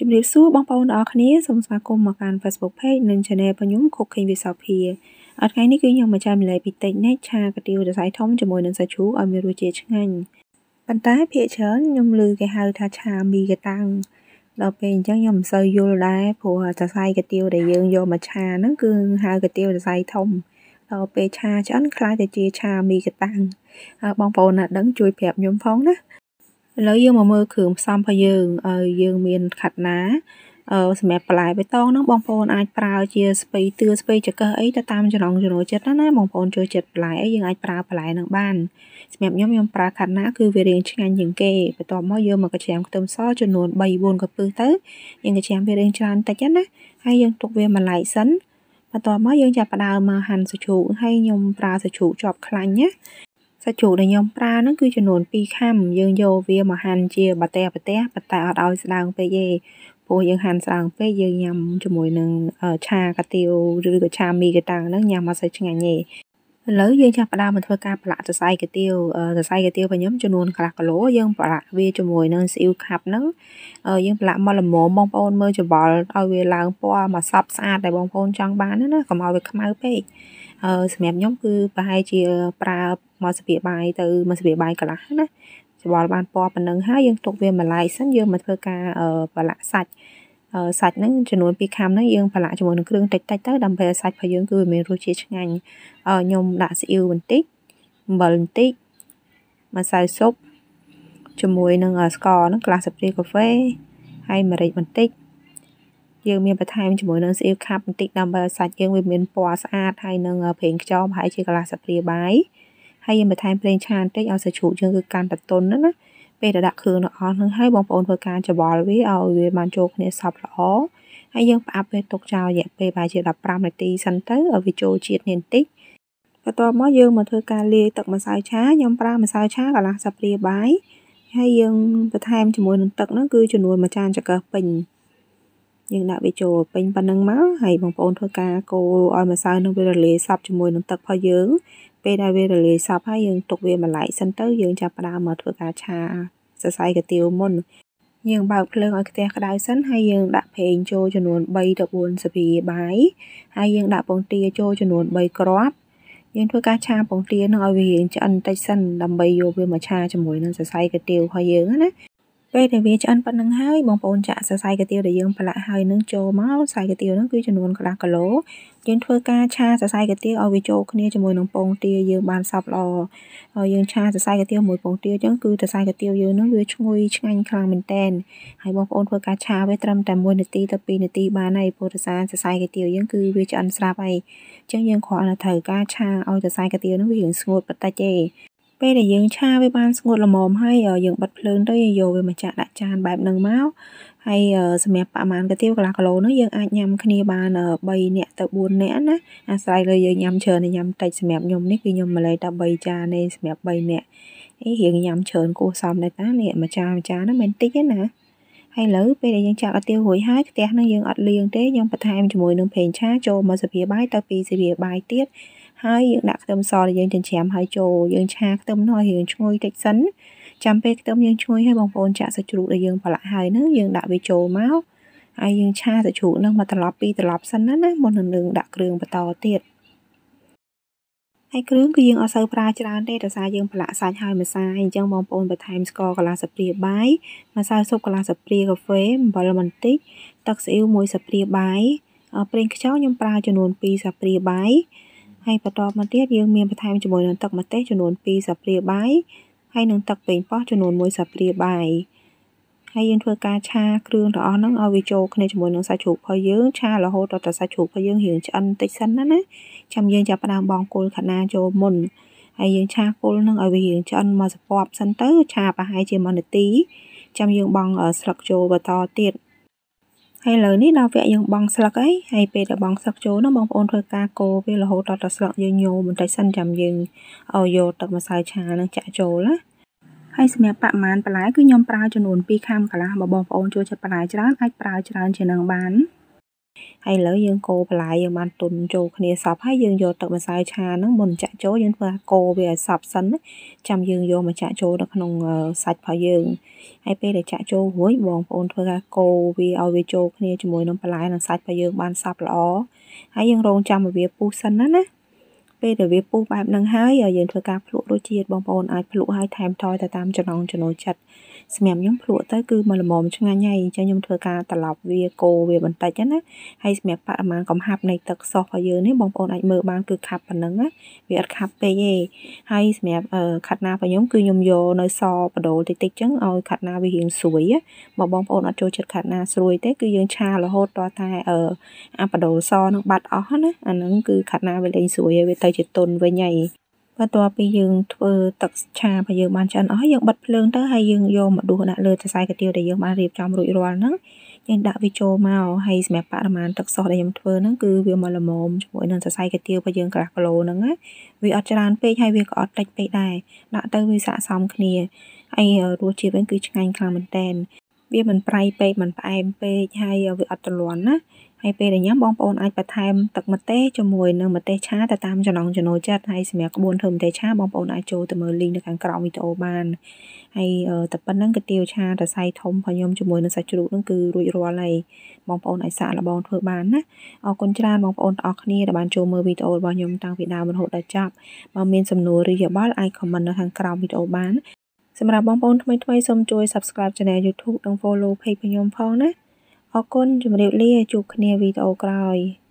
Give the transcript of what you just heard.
ជំរាបសួរបងប្អូនទាំងអស់គ្នាសូមស្វាគមន៍មកកាន់ Facebook Page និង Channel របស់ខ្ញុំ Cooking with Sophia អត់ថ្ងៃនេះគឺខ្ញុំមកចែករំលែកពី technique ឆាកាទៀវរសៃធំជាមួយនឹងសាច់ជ្រូកឲ្យមានរសជាតិឆ្ងាញ់ប៉ុន្តែភាគច្រើនខ្ញុំឮគេហៅថាឆាមីកាតាំងដល់ពេលអញ្ចឹងខ្ញុំមិនសូវយល់ដែរព្រោះសរសៃកាទៀវដែលយើងយកមកឆាហ្នឹងគឺហៅកាទៀវសរសៃធំដល់ពេលឆាឆ្អិនខ្លាយទៅជាឆាមីកាតាំងបងប្អូនណាដឹងជួយប្រាប់ខ្ញុំផងណាឥឡូវយើងមកមើលគ្រឿងផ្សំរបស់យើងយើងមានខាត់ណាសម្រាប់បន្លែបៃតងហ្នឹងបងប្អូនអាចប្រើជាស្ពៃទឿស្ពៃចកឹះអីទៅតាមចំណង់ចំណូលចិត្តណាណាបងប្អូនចូលចិត្តបន្លែអីយើងអាចប្រើបន្លែហ្នឹងបានសម្រាប់ខ្ញុំខ្ញុំប្រើខាត់ណាគឺវារៀងឆ្ងាញ់ជាងគេបន្ទាប់មកយើងមកកញ្ច្រាំខ្ទឹមសចំនួន3 4កំពឹសទៅយើងកញ្ច្រាំវារៀងច្រើនតិចណាហើយយើងទុកវាមួយឡែកសិនបន្ទាប់មកយើងចាប់ផ្ដើមមកហាន់សាច់ជ្រូកហើយខ្ញុំប្រើសាច់ជ្រូកជាប់ខ្លាញ់ណាសាច់ជ្រូកដែលខ្ញុំប្រើហ្នឹងគឺចំនួន2ខាំយើងយកវាមកហាន់ជាបាតេបាតេប៉ុន្តែអត់ឲ្យស្ដើងពេកទេព្រោះយើងហាន់ស្ដើងពេកយើងញ៉ាំជាមួយនឹងឆាកាទៀវឬក៏ឆាមីកាតាំងហ្នឹងញ៉ាំអត់សូវឆ្ងាញ់ទេឥឡូវយើងចាប់ផ្ដើមមកធ្វើការប្រឡាក់សរសៃកាទៀវសរសៃកាទៀវរបស់ខ្ញុំចំនួនកន្លះគីឡូយើងប្រឡាក់វាជាមួយនឹងស៊ីអ៊ីវខាប់ហ្នឹងយើងប្រឡាក់មកល្មមបងប្អូនមើលច្បល់ឲ្យវាឡើងពណ៌មកសពស្អាតដែលបងប្អូនចង់បានណាកុំឲ្យវាខ្មៅពេកសម្រាប់ខ្ញុំគឺប្រហែលជាប្រើមួយស្លាបបាយទៅមួយស្លាបបាយកន្លះណាច្បល់បានពណ៌ប៉ុណ្ណឹងហើយយើងទុកវាមួយឡែកសិនយើងមកធ្វើការប្រឡាក់សាច់សាច់ហ្នឹងចំនួន2ខាំហ្នឹងយើងប្រឡាក់ជាមួយនឹងគ្រឿងតិចតិចទៅដើម្បីឲ្យសាច់របស់យើងគឺវាមានរសជាតិឆ្ងាញ់ខ្ញុំដាក់ស៊ីអ៊ីវបន្តិចអំបិលបន្តិចម្សៅស៊ុបជាមួយនឹងស្ករហ្នឹងក្លាសស្ព្រីកាហ្វេហើយម្រេចបន្តិចយើងមានបន្ថែមជាមួយនឹងស្អៀវខាប់បន្តិចដើម្បីឲ្យសាច់យើងវាមានពណ៌ស្អាតហើយនឹងប្រេងខ្យងប្រហែលជាកន្លះស្លាបព្រាបាយហើយយើងបន្ថែមប្រេងឆាបន្តិចឲ្យសាច់ជ្រូកយើងគឺកាន់តែទន់ណាណាពេលដែលដាក់គ្រឿងទាំងអស់ហ្នឹងហើយបងប្អូនធ្វើការច្របល់វាឲ្យវាបានចូលគ្នាសព្វល្អហើយយើងផ្អាប់វាទុកចោលរយៈពេលប្រហែលជា15នាទីសិនទៅឲ្យវាចូលជាតិគ្នាបន្តិចបន្ទាប់មកយើងមកធ្វើការលាយទឹកម្សៅឆាខ្ញុំប្រើម្សៅឆាកន្លះស្លាបព្រាបាយហើយយើងបន្ថែមជាមួយនឹងទឹកហ្នឹងគឺចំនួន1ចានចង្កឹះពេញយើងដាក់វាចូលពេញប៉ុណ្ណឹងមកហើយបងប្អូនធ្វើការកូរឲ្យម្សៅនឹងវារលាយសព្វជាមួយនឹងទឹករបស់យើង ពេលដែលវារលាយសព្វហើយយើងទុកវាមួយឡែកសិនទៅយើងចាប់ផ្ដើមមកធ្វើការឆាសរសៃកាទៀវមុន យើងបើកភ្លើងឲ្យខ្ទះក្តៅសិនហើយយើងដាក់ប្រេងចូលចំនួន3ទៅ4ស្លាបបាយហើយយើងដាក់ពងទាចូលចំនួន3គ្រាប់យើងធ្វើការឆាពងទានឹងឲ្យវារៀងឆ្អិនបន្តិចសិនដើម្បីយកវាមកឆាជាមួយនឹងសរសៃកាទៀវរបស់យើងណាពេលដែលវាឆ្អិនប៉ុណ្ណឹងហើយបងប្អូនចាក់សរសៃកាទៀវដែលយើងប្រឡាក់ហើយនឹងចូលមកសរសៃកាទៀវហ្នឹងគឺចំនួនកន្លះគីឡូយើងធ្វើការឆាសរសៃកាទៀវឲ្យវាចូលគ្នាជាមួយនឹងពងទាយើងបានសព្វល្អហើយយើងឆាសរសៃកាទៀវមួយពងទាអញ្ចឹងគឺសរសៃកាទៀវយើងហ្នឹងវាឈ្ងុយឆ្ងាញ់ខ្លាំងមែនតែនហើយបងប្អូនធ្វើការឆាវាត្រឹមតែ1នាទីទៅ2នាទីបានហើយព្រោះរសារសរសៃកាទៀវយើងគឺវាឆ្អិនស្រាប់ហើយអញ្ចឹងយើងគ្រាន់តែត្រូវការឆាឲ្យសរសៃកាទៀវហ្នឹងវារៀងស្ងួតបន្តិចទេពេលដែលយើងឆាវាបានស្ងួតល្មមហើយយើងបិទភ្លើងទៅយកវាមកចាក់ដាក់ចានបែបហ្នឹងមកហើយសម្រាប់ប្រមាណកាទៀវកន្លះគីឡូនោះយើងអាចញ៉ាំគ្នាបាន3នាក់ទៅ4នាក់ណាអាស្រ័យលើយើងញ៉ាំច្រើនឬញ៉ាំតិចសម្រាប់ខ្ញុំនេះគឺខ្ញុំម្លេះតែ3ចានទេសម្រាប់3នាក់អីរៀងញ៉ាំច្រើនគួរសមដែរតានេះមួយចានមួយចានហ្នឹងមិនតិចទេណាហើយឥឡូវពេលដែលយើងចាក់កាទៀវរួចហើយខ្ទះនឹងយើងអត់លាងទេយើងបន្ថែមជាមួយនឹងប្រេងឆាចូលមកសាប៊ីបាយទៅពីសាប៊ីបាយទៀតហើយយើងដាក់ខ្ទឹមសដែលយើងចិញ្ច្រាំហើយចូលយើងឆាខ្ទឹមនោះឲ្យយើងឈ្ងុយតិចសិនចាំពេលខ្ទឹមយើងឈ្ងុយហើយបងប្អូនចាក់សាច់ជ្រូកដែលយើងប្រឡាក់ហើយហ្នឹងយើងដាក់វាចូលមកហើយយើងឆាសាច់ជ្រូកហ្នឹងមកត្រឡប់ពីត្រឡប់សិនណាណាមុននឹងយើងដាក់គ្រឿងបន្តទៀតហើយគ្រឿងគឺយើងអត់សូវប្រើច្រើនទេដោយសារយើងប្រឡាក់សាច់ហើយម្សៅអញ្ចឹងបងប្អូនបន្ថែមស្ករកន្លះស្លាបព្រាបាយម្សៅស៊ុបកន្លះស្លាបព្រាកាហ្វេអំបិលបន្តិចទឹកស៊ីអ៊ីវ1ស្លាបព្រាបាយប្រេងខ្យងខ្ញុំប្រើចំនួន2ស្លាបព្រាបាយហើយបន្តមកទៀតយើងមានបន្ថែមជាមួយនឹងទឹកម្ទេសចំនួន2ស្លាបព្រាបាយហើយនឹងទឹកប៉េងប៉ោះចំនួន1ស្លាបព្រាបាយហើយយើងធ្វើការឆាគ្រឿងទាំងអស់ហ្នឹងឲ្យវាចូលគ្នាជាមួយនឹងសាច់ជ្រូករបស់យើងឆារហូតដល់តែសាច់ជ្រូករបស់យើងរៀងឆ្អិនបន្តិចសិនណាណាចាំយើងចាប់ផ្ដើមបង់គល់ខាណាចូលមុនហើយយើងឆាគល់ហ្នឹងឲ្យវារៀងឆ្អិនមកសពបសិនទៅឆាប្រហែលជា1នាទីចាំយើងបង់ស្លឹកចូលបន្តទៀតឥឡូវនេះដល់វគ្គយើងបងស្លឹកអីហើយពេលដែលបងស្លឹកចូលនោះបងប្អូនធ្វើការកូរវារហូតដល់តែស្លឹកយើងញោមបន្តិចសិនចាំយើងឲ្យយកទឹកម្សៅឆានឹងចាក់ចូលណាហើយសម្រាប់បរិមាណបន្លែគឺខ្ញុំប្រើចំនួន2ខាំកន្លះបើបងប្អូនចូលចិត្តបន្លែច្រើនអាចប្រើច្រើនជាងនឹងបានហើយឥឡូវយើងកូរបន្លែយើងបានទុនចូលគ្នាសព្វហើយយើងយកទឹកម្សៅឆាហ្នឹងមុនចាក់ចូលយើងធ្វើកូរវាឲ្យសព្វសិនណាចាំយើងយកមកចាក់ចូលនៅក្នុងសាច់របស់យើងហើយពេលដែលចាក់ចូលរួចបងប្អូនធ្វើការកូរវាឲ្យវាចូលគ្នាជាមួយនឹងបន្លែនិងសាច់របស់យើងបានសព្វល្អហើយយើងរង់ចាំឲ្យវាពុះសិនណាណាពេលដែលវាពុះបែបហ្នឹងហើយយើងធ្វើការភ្លក់រសជាតិបងប្អូនអាចភ្លក់ហើយថែមថយទៅតាមចំណង់ចំណូលចិត្តសម្រាប់ខ្ញុំភ្លក់ទៅគឺមកល្មមឆ្ងាញ់ហើយអញ្ចឹងខ្ញុំធ្វើការត្រឡប់វាកូរវាបន្តិចណាហើយសម្រាប់បរិមាណកំហាប់នៃទឹកសុសរបស់យើងនេះបងប្អូនអាចមើលបានគឺខាប់ប៉ុណ្ណឹងណាវាអត់ខាប់ពេកទេហើយសម្រាប់ខាត់ណារបស់ខ្ញុំគឺខ្ញុំយកនៅសបដូលតិចតិចអញ្ចឹងឲ្យខាត់ណាវារៀងស្រួយបើបងប្អូនអត់ចូលចិត្តខាត់ណាស្រួយទេគឺយើងឆារហូតដល់តែអាបដូលសនឹងបាត់អស់ណាអាហ្នឹងគឺខាត់ណាវាលេងស្រួយហើយវាទៅទៅជាទុនវិញហើយបន្ទាប់ពីយើងធ្វើទឹកឆារបស់យើងបានឆ្អិនអស់យើងបិទភ្លើងទៅហើយយើងយកមកដួសដាក់លើសរសៃកាទៀវដែលយើងបានរៀបចំរួចរាល់ហ្នឹងយើងដាក់វាចូលមកហើយសម្រាប់បរិមាណទឹកសដែលខ្ញុំធ្វើហ្នឹងគឺវាមកល្មមជាមួយនឹងសរសៃកាទៀវរបស់យើងកន្លះគីឡូហ្នឹងណាវាអត់ច្រើនពេកហើយវាក៏អត់តិចពេកដែរដាក់ទៅវាស័ក្តិសមគ្នាហើយរសជាតិវិញគឺឆ្ងាញ់ខ្លាំងមែនតើវាមិនប្រៃពេកមិនផ្អែមពេកហើយវាអត់ទ្រលាន់ណាហើយពេលដែលញ៉ាំបងប្អូនអាចបន្ថែមទឹកម្ទេសជាមួយនឹងម្ទេសឆាទៅតាមចំណង់ចំណូលចិត្តហើយសម្រាប់ក្បួនធ្វើម្ទេសឆាបងប្អូនអាចចូលទៅមើល link នៅខាងក្រោមវីដេអូបានហើយតែប៉ុណ្្នឹងគុយទាវឆារសៃធំរបស់ខ្ញុំជាមួយនឹងសាច់ជ្រូកនឹងគឺរួចរាល់ហើយបងប្អូនអាចសាកល្បងធ្វើបានណាអរគុណច្រើនបងប្អូនទាំងអស់គ្នាដែលបានចូលមើលវីដេអូរបស់ខ្ញុំតាំងពីដើមរហូតដល់ចប់បើមានសំណួរឬយោបល់អាច comment នៅខាងក្រោមវីដេអូបាន សម្រាប់បងប្អូនថ្មីៗសូមជួយ Subscribe Channel YouTube និង Follow Page ខ្ញុំផងណាអរគុណជម្រាបលាជួបគ្នាវីដេអូក្រោយ។